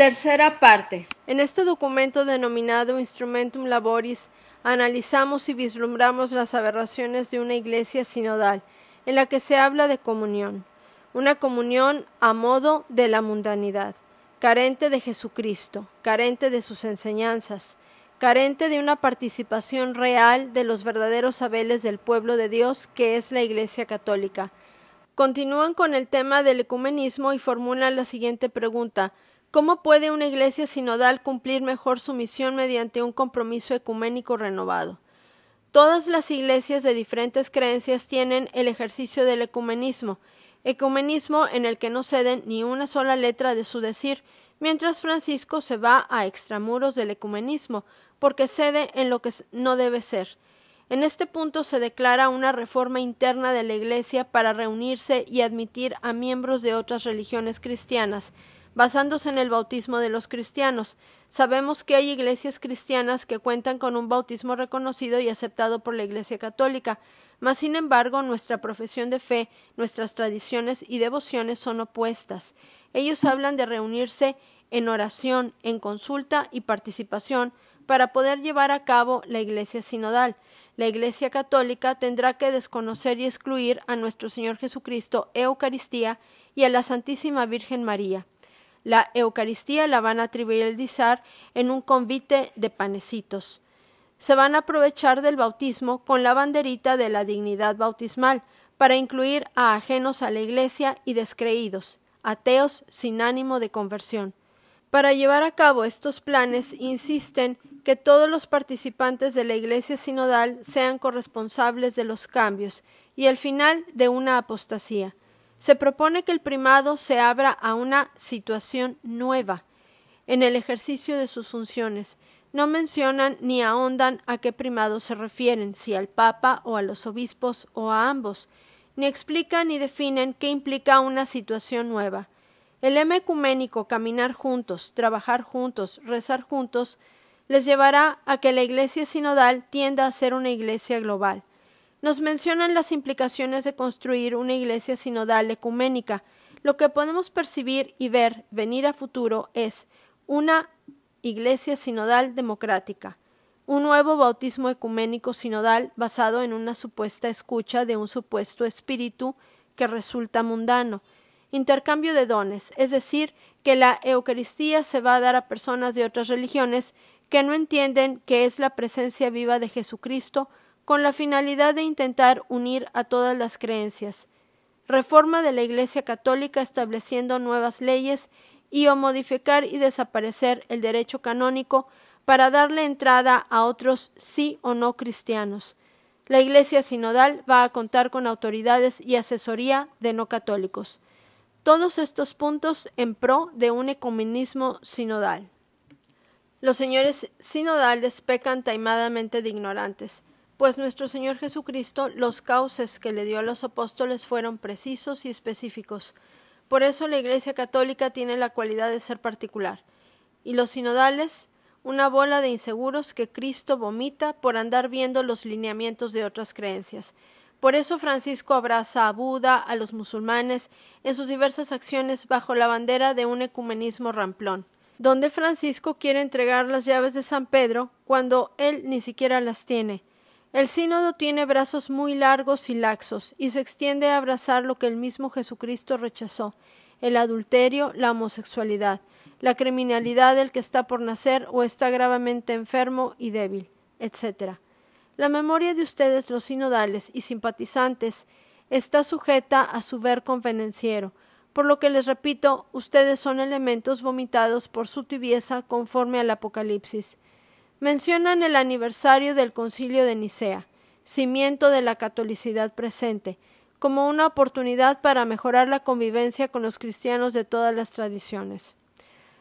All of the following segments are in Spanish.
Tercera parte. En este documento denominado Instrumentum Laboris, analizamos y vislumbramos las aberraciones de una iglesia sinodal, en la que se habla de comunión, una comunión a modo de la mundanidad, carente de Jesucristo, carente de sus enseñanzas, carente de una participación real de los verdaderos sabeles del pueblo de Dios que es la Iglesia Católica. Continúan con el tema del ecumenismo y formulan la siguiente pregunta ¿Cómo puede una iglesia sinodal cumplir mejor su misión mediante un compromiso ecuménico renovado? Todas las iglesias de diferentes creencias tienen el ejercicio del ecumenismo, ecumenismo en el que no ceden ni una sola letra de su decir, mientras Francisco se va a extramuros del ecumenismo, porque cede en lo que no debe ser. En este punto se declara una reforma interna de la Iglesia para reunirse y admitir a miembros de otras religiones cristianas, basándose en el bautismo de los cristianos. Sabemos que hay iglesias cristianas que cuentan con un bautismo reconocido y aceptado por la Iglesia Católica, mas sin embargo nuestra profesión de fe, nuestras tradiciones y devociones son opuestas. Ellos hablan de reunirse en oración, en consulta y participación para poder llevar a cabo la Iglesia sinodal. La Iglesia Católica tendrá que desconocer y excluir a nuestro Señor Jesucristo, Eucaristía y a la Santísima Virgen María. La Eucaristía la van a trivializar en un convite de panecitos. Se van a aprovechar del bautismo con la banderita de la dignidad bautismal para incluir a ajenos a la Iglesia y descreídos, ateos sin ánimo de conversión. Para llevar a cabo estos planes insisten que todos los participantes de la Iglesia sinodal sean corresponsables de los cambios y el final de una apostasía, se propone que el primado se abra a una situación nueva en el ejercicio de sus funciones. No mencionan ni ahondan a qué primado se refieren, si al Papa o a los obispos o a ambos, ni explican ni definen qué implica una situación nueva. El m ecuménico caminar juntos, trabajar juntos, rezar juntos, les llevará a que la Iglesia sinodal tienda a ser una Iglesia global nos mencionan las implicaciones de construir una iglesia sinodal ecuménica. Lo que podemos percibir y ver venir a futuro es una iglesia sinodal democrática, un nuevo bautismo ecuménico sinodal basado en una supuesta escucha de un supuesto espíritu que resulta mundano, intercambio de dones, es decir, que la Eucaristía se va a dar a personas de otras religiones que no entienden que es la presencia viva de Jesucristo con la finalidad de intentar unir a todas las creencias, reforma de la Iglesia Católica estableciendo nuevas leyes y o modificar y desaparecer el derecho canónico para darle entrada a otros sí o no cristianos. La Iglesia sinodal va a contar con autoridades y asesoría de no católicos. Todos estos puntos en pro de un ecumenismo sinodal. Los señores sinodales pecan taimadamente de ignorantes pues nuestro Señor Jesucristo los cauces que le dio a los apóstoles fueron precisos y específicos. Por eso la Iglesia Católica tiene la cualidad de ser particular. Y los sinodales, una bola de inseguros que Cristo vomita por andar viendo los lineamientos de otras creencias. Por eso Francisco abraza a Buda, a los musulmanes, en sus diversas acciones bajo la bandera de un ecumenismo ramplón, donde Francisco quiere entregar las llaves de San Pedro cuando él ni siquiera las tiene, el sínodo tiene brazos muy largos y laxos, y se extiende a abrazar lo que el mismo Jesucristo rechazó, el adulterio, la homosexualidad, la criminalidad del que está por nacer o está gravemente enfermo y débil, etc. La memoria de ustedes, los sinodales y simpatizantes, está sujeta a su ver convenenciero, por lo que les repito, ustedes son elementos vomitados por su tibieza conforme al Apocalipsis mencionan el aniversario del concilio de Nicea, cimiento de la catolicidad presente, como una oportunidad para mejorar la convivencia con los cristianos de todas las tradiciones.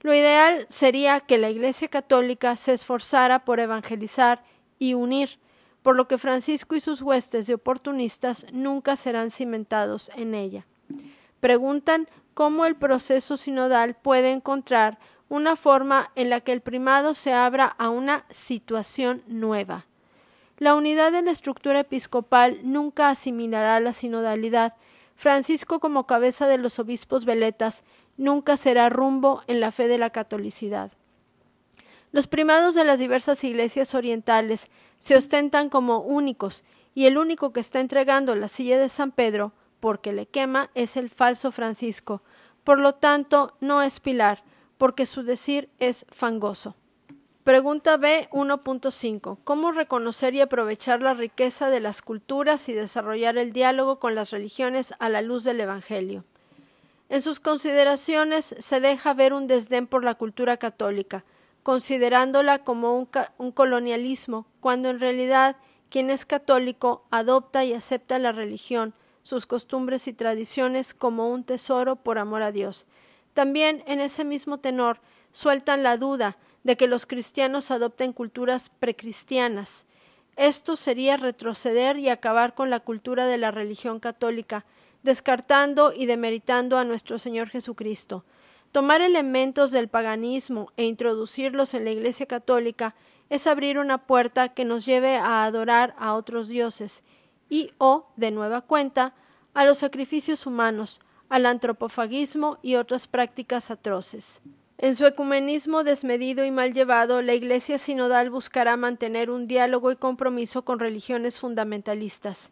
Lo ideal sería que la Iglesia Católica se esforzara por evangelizar y unir, por lo que Francisco y sus huestes de oportunistas nunca serán cimentados en ella. Preguntan cómo el proceso sinodal puede encontrar una forma en la que el primado se abra a una situación nueva. La unidad de la estructura episcopal nunca asimilará la sinodalidad. Francisco como cabeza de los obispos veletas nunca será rumbo en la fe de la catolicidad. Los primados de las diversas iglesias orientales se ostentan como únicos, y el único que está entregando la silla de San Pedro, porque le quema, es el falso Francisco. Por lo tanto, no es pilar, porque su decir es fangoso. Pregunta B 1.5. ¿Cómo reconocer y aprovechar la riqueza de las culturas y desarrollar el diálogo con las religiones a la luz del Evangelio? En sus consideraciones se deja ver un desdén por la cultura católica, considerándola como un, colonialismo, cuando en realidad quien es católico adopta y acepta la religión, sus costumbres y tradiciones como un tesoro por amor a Dios. También en ese mismo tenor sueltan la duda de que los cristianos adopten culturas precristianas. Esto sería retroceder y acabar con la cultura de la religión católica, descartando y demeritando a nuestro Señor Jesucristo. Tomar elementos del paganismo e introducirlos en la Iglesia católica es abrir una puerta que nos lleve a adorar a otros dioses y o, de nueva cuenta, a los sacrificios humanos, al antropofagismo y otras prácticas atroces. En su ecumenismo desmedido y mal llevado, la Iglesia sinodal buscará mantener un diálogo y compromiso con religiones fundamentalistas,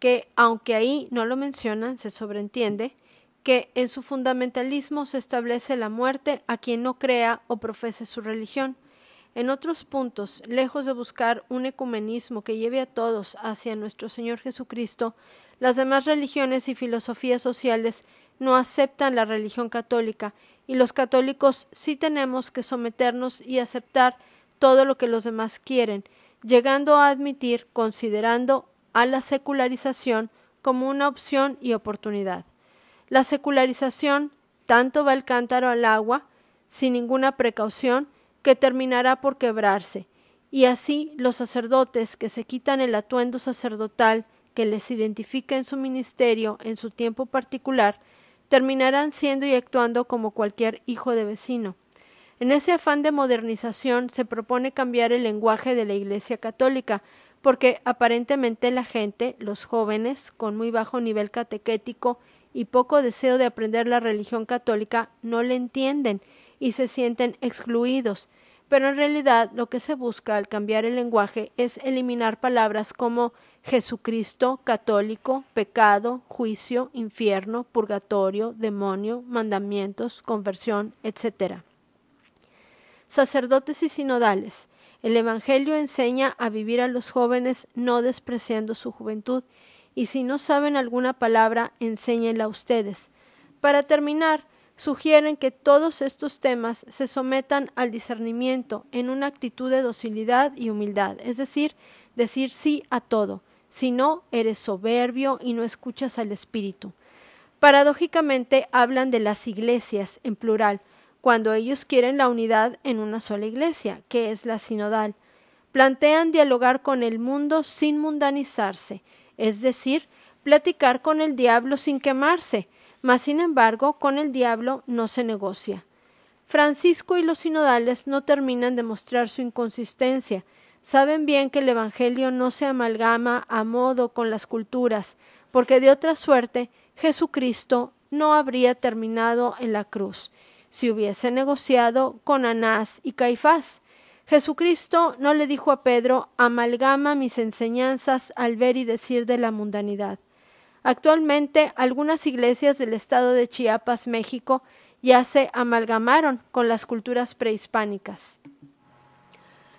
que, aunque ahí no lo mencionan, se sobreentiende, que en su fundamentalismo se establece la muerte a quien no crea o profese su religión, en otros puntos, lejos de buscar un ecumenismo que lleve a todos hacia nuestro Señor Jesucristo, las demás religiones y filosofías sociales no aceptan la religión católica y los católicos sí tenemos que someternos y aceptar todo lo que los demás quieren, llegando a admitir, considerando a la secularización como una opción y oportunidad. La secularización tanto va el cántaro al agua, sin ninguna precaución, que terminará por quebrarse. Y así los sacerdotes que se quitan el atuendo sacerdotal que les identifica en su ministerio en su tiempo particular, terminarán siendo y actuando como cualquier hijo de vecino. En ese afán de modernización se propone cambiar el lenguaje de la Iglesia católica, porque aparentemente la gente, los jóvenes, con muy bajo nivel catequético y poco deseo de aprender la religión católica, no le entienden y se sienten excluidos, pero en realidad lo que se busca al cambiar el lenguaje es eliminar palabras como Jesucristo, católico, pecado, juicio, infierno, purgatorio, demonio, mandamientos, conversión, etc. Sacerdotes y sinodales. El Evangelio enseña a vivir a los jóvenes no despreciando su juventud, y si no saben alguna palabra, enséñenla a ustedes. Para terminar, sugieren que todos estos temas se sometan al discernimiento en una actitud de docilidad y humildad, es decir, decir sí a todo, si no, eres soberbio y no escuchas al Espíritu. Paradójicamente hablan de las iglesias en plural, cuando ellos quieren la unidad en una sola iglesia, que es la sinodal. Plantean dialogar con el mundo sin mundanizarse, es decir, platicar con el diablo sin quemarse, mas, sin embargo, con el diablo no se negocia. Francisco y los sinodales no terminan de mostrar su inconsistencia. Saben bien que el Evangelio no se amalgama a modo con las culturas, porque de otra suerte Jesucristo no habría terminado en la cruz, si hubiese negociado con Anás y Caifás. Jesucristo no le dijo a Pedro, amalgama mis enseñanzas al ver y decir de la mundanidad. Actualmente, algunas iglesias del estado de Chiapas, México, ya se amalgamaron con las culturas prehispánicas.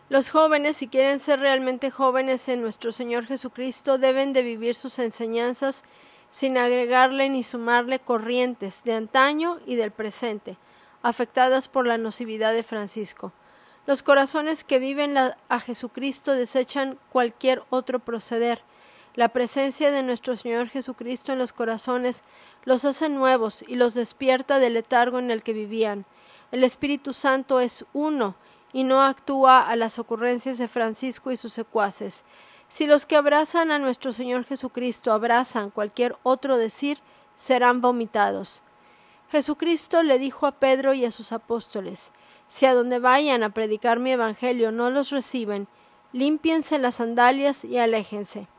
Los jóvenes, si quieren ser realmente jóvenes en nuestro Señor Jesucristo, deben de vivir sus enseñanzas sin agregarle ni sumarle corrientes de antaño y del presente, afectadas por la nocividad de Francisco. Los corazones que viven a Jesucristo desechan cualquier otro proceder, la presencia de nuestro Señor Jesucristo en los corazones los hace nuevos y los despierta del letargo en el que vivían. El Espíritu Santo es uno y no actúa a las ocurrencias de Francisco y sus secuaces. Si los que abrazan a nuestro Señor Jesucristo abrazan cualquier otro decir, serán vomitados. Jesucristo le dijo a Pedro y a sus apóstoles, Si a donde vayan a predicar mi evangelio no los reciben, límpiense las sandalias y aléjense.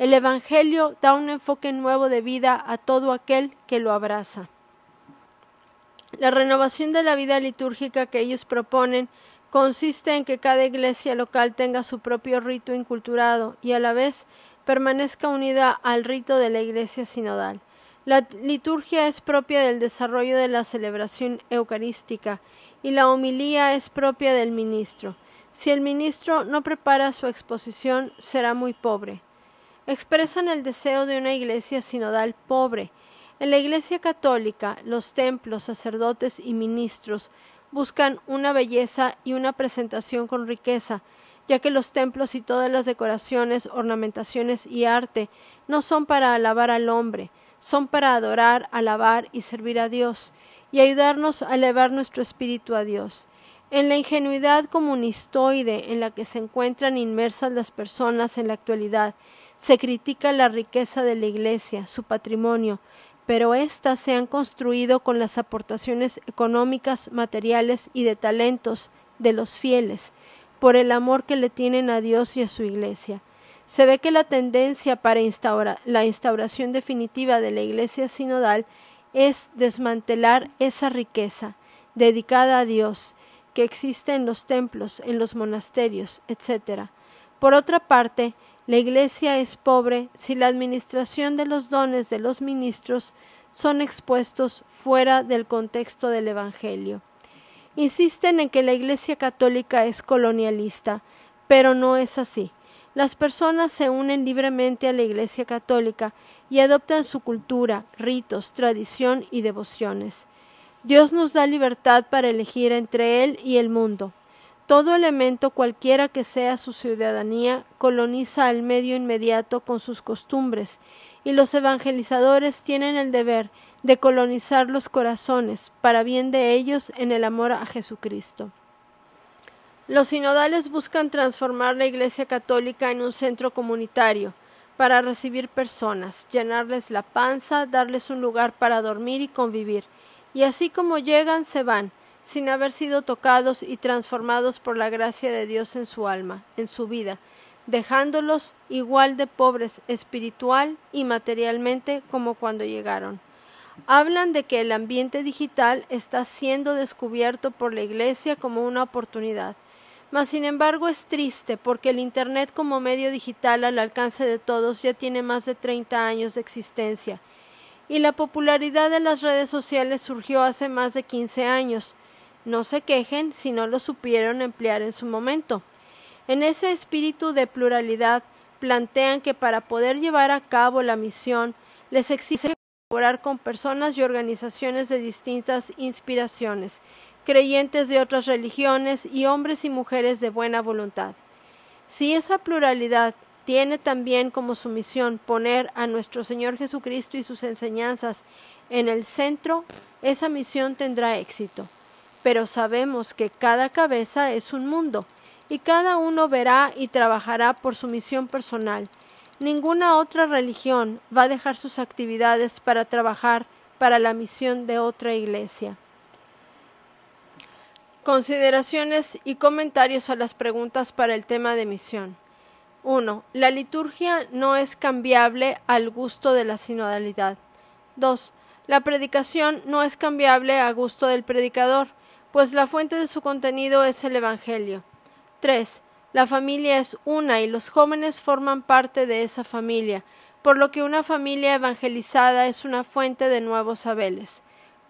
El Evangelio da un enfoque nuevo de vida a todo aquel que lo abraza. La renovación de la vida litúrgica que ellos proponen consiste en que cada iglesia local tenga su propio rito inculturado y a la vez permanezca unida al rito de la iglesia sinodal. La liturgia es propia del desarrollo de la celebración eucarística y la homilía es propia del ministro. Si el ministro no prepara su exposición, será muy pobre expresan el deseo de una iglesia sinodal pobre. En la Iglesia católica, los templos, sacerdotes y ministros buscan una belleza y una presentación con riqueza, ya que los templos y todas las decoraciones, ornamentaciones y arte no son para alabar al hombre, son para adorar, alabar y servir a Dios, y ayudarnos a elevar nuestro espíritu a Dios. En la ingenuidad comunistoide en la que se encuentran inmersas las personas en la actualidad, se critica la riqueza de la Iglesia, su patrimonio, pero éstas se han construido con las aportaciones económicas, materiales y de talentos de los fieles, por el amor que le tienen a Dios y a su Iglesia. Se ve que la tendencia para la instauración definitiva de la Iglesia sinodal es desmantelar esa riqueza dedicada a Dios que existe en los templos, en los monasterios, etc. Por otra parte, la Iglesia es pobre si la administración de los dones de los ministros son expuestos fuera del contexto del Evangelio. Insisten en que la Iglesia católica es colonialista, pero no es así. Las personas se unen libremente a la Iglesia católica y adoptan su cultura, ritos, tradición y devociones. Dios nos da libertad para elegir entre Él y el mundo. Todo elemento, cualquiera que sea su ciudadanía, coloniza al medio inmediato con sus costumbres, y los evangelizadores tienen el deber de colonizar los corazones para bien de ellos en el amor a Jesucristo. Los sinodales buscan transformar la Iglesia Católica en un centro comunitario para recibir personas, llenarles la panza, darles un lugar para dormir y convivir, y así como llegan, se van, sin haber sido tocados y transformados por la gracia de Dios en su alma, en su vida, dejándolos igual de pobres espiritual y materialmente como cuando llegaron. Hablan de que el ambiente digital está siendo descubierto por la Iglesia como una oportunidad. Mas, sin embargo, es triste porque el Internet como medio digital al alcance de todos ya tiene más de 30 años de existencia, y la popularidad de las redes sociales surgió hace más de quince años, no se quejen si no lo supieron emplear en su momento. En ese espíritu de pluralidad plantean que para poder llevar a cabo la misión les exige colaborar con personas y organizaciones de distintas inspiraciones, creyentes de otras religiones y hombres y mujeres de buena voluntad. Si esa pluralidad tiene también como su misión poner a nuestro Señor Jesucristo y sus enseñanzas en el centro, esa misión tendrá éxito pero sabemos que cada cabeza es un mundo y cada uno verá y trabajará por su misión personal. Ninguna otra religión va a dejar sus actividades para trabajar para la misión de otra iglesia. Consideraciones y comentarios a las preguntas para el tema de misión. 1. La liturgia no es cambiable al gusto de la sinodalidad. 2. La predicación no es cambiable a gusto del predicador, pues la fuente de su contenido es el Evangelio. 3. La familia es una y los jóvenes forman parte de esa familia, por lo que una familia evangelizada es una fuente de nuevos abeles.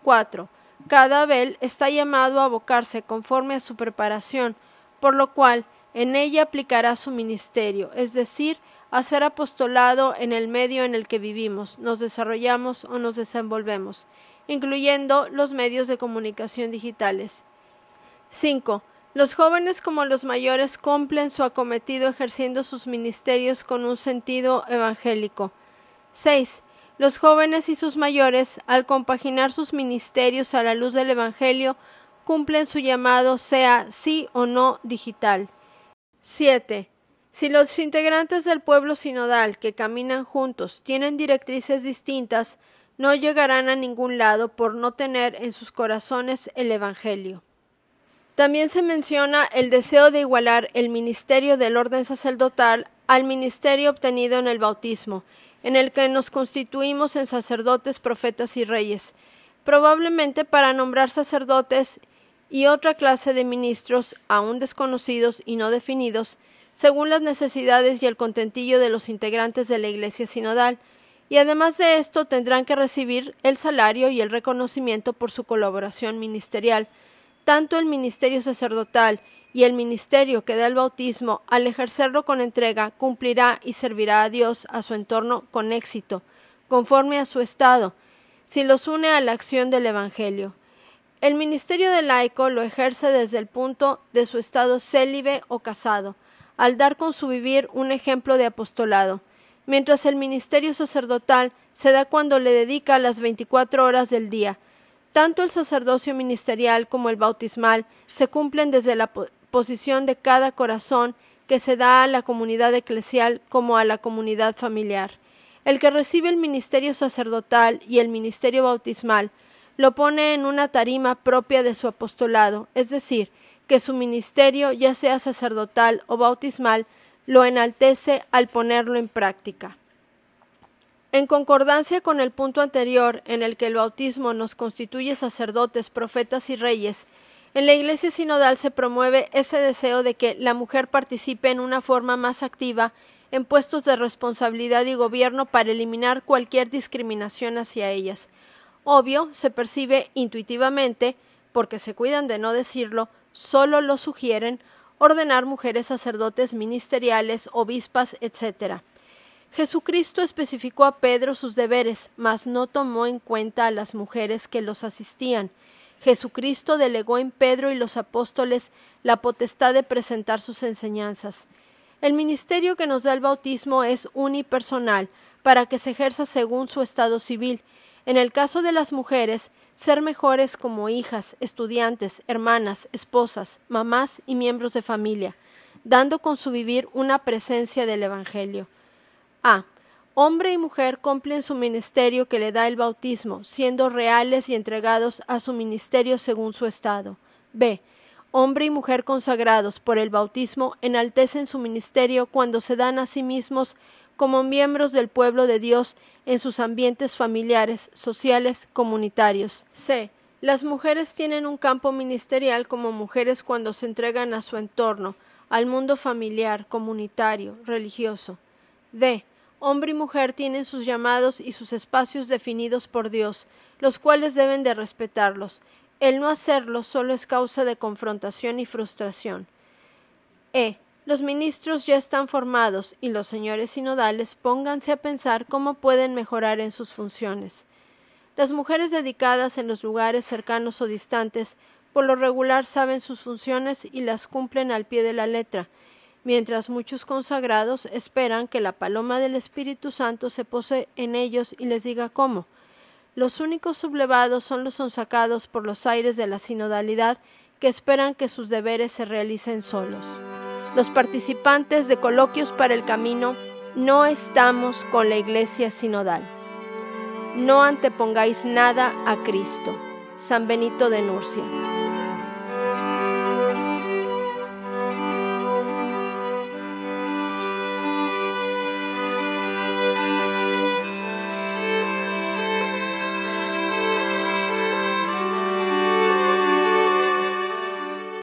4. Cada abel está llamado a abocarse conforme a su preparación, por lo cual en ella aplicará su ministerio, es decir, a hacer apostolado en el medio en el que vivimos, nos desarrollamos o nos desenvolvemos incluyendo los medios de comunicación digitales. 5. Los jóvenes como los mayores cumplen su acometido ejerciendo sus ministerios con un sentido evangélico. 6. Los jóvenes y sus mayores, al compaginar sus ministerios a la luz del Evangelio, cumplen su llamado, sea sí o no digital. 7. Si los integrantes del pueblo sinodal que caminan juntos tienen directrices distintas, no llegarán a ningún lado por no tener en sus corazones el Evangelio. También se menciona el deseo de igualar el ministerio del orden sacerdotal al ministerio obtenido en el bautismo, en el que nos constituimos en sacerdotes, profetas y reyes, probablemente para nombrar sacerdotes y otra clase de ministros aún desconocidos y no definidos, según las necesidades y el contentillo de los integrantes de la Iglesia sinodal, y además de esto tendrán que recibir el salario y el reconocimiento por su colaboración ministerial. Tanto el ministerio sacerdotal y el ministerio que da el bautismo, al ejercerlo con entrega, cumplirá y servirá a Dios, a su entorno, con éxito, conforme a su estado, si los une a la acción del Evangelio. El ministerio de laico lo ejerce desde el punto de su estado célibe o casado, al dar con su vivir un ejemplo de apostolado mientras el ministerio sacerdotal se da cuando le dedica las veinticuatro horas del día. Tanto el sacerdocio ministerial como el bautismal se cumplen desde la posición de cada corazón que se da a la comunidad eclesial como a la comunidad familiar. El que recibe el ministerio sacerdotal y el ministerio bautismal lo pone en una tarima propia de su apostolado, es decir, que su ministerio, ya sea sacerdotal o bautismal, lo enaltece al ponerlo en práctica. En concordancia con el punto anterior, en el que el bautismo nos constituye sacerdotes, profetas y reyes, en la Iglesia Sinodal se promueve ese deseo de que la mujer participe en una forma más activa en puestos de responsabilidad y gobierno para eliminar cualquier discriminación hacia ellas. Obvio, se percibe intuitivamente, porque se cuidan de no decirlo, solo lo sugieren, ordenar mujeres sacerdotes ministeriales, obispas, etc. Jesucristo especificó a Pedro sus deberes, mas no tomó en cuenta a las mujeres que los asistían. Jesucristo delegó en Pedro y los apóstoles la potestad de presentar sus enseñanzas. El ministerio que nos da el bautismo es unipersonal, para que se ejerza según su estado civil. En el caso de las mujeres, ser mejores como hijas, estudiantes, hermanas, esposas, mamás y miembros de familia, dando con su vivir una presencia del Evangelio. A. Hombre y mujer cumplen su ministerio que le da el bautismo, siendo reales y entregados a su ministerio según su estado. B. Hombre y mujer consagrados por el bautismo enaltecen su ministerio cuando se dan a sí mismos como miembros del pueblo de Dios en sus ambientes familiares, sociales, comunitarios. C. Las mujeres tienen un campo ministerial como mujeres cuando se entregan a su entorno, al mundo familiar, comunitario, religioso. D. Hombre y mujer tienen sus llamados y sus espacios definidos por Dios, los cuales deben de respetarlos. El no hacerlo solo es causa de confrontación y frustración. E. Los ministros ya están formados y los señores sinodales pónganse a pensar cómo pueden mejorar en sus funciones. Las mujeres dedicadas en los lugares cercanos o distantes por lo regular saben sus funciones y las cumplen al pie de la letra, mientras muchos consagrados esperan que la paloma del Espíritu Santo se pose en ellos y les diga cómo. Los únicos sublevados son los sonsacados por los aires de la sinodalidad que esperan que sus deberes se realicen solos los participantes de coloquios para el camino, no estamos con la iglesia sinodal. No antepongáis nada a Cristo. San Benito de Nurcia.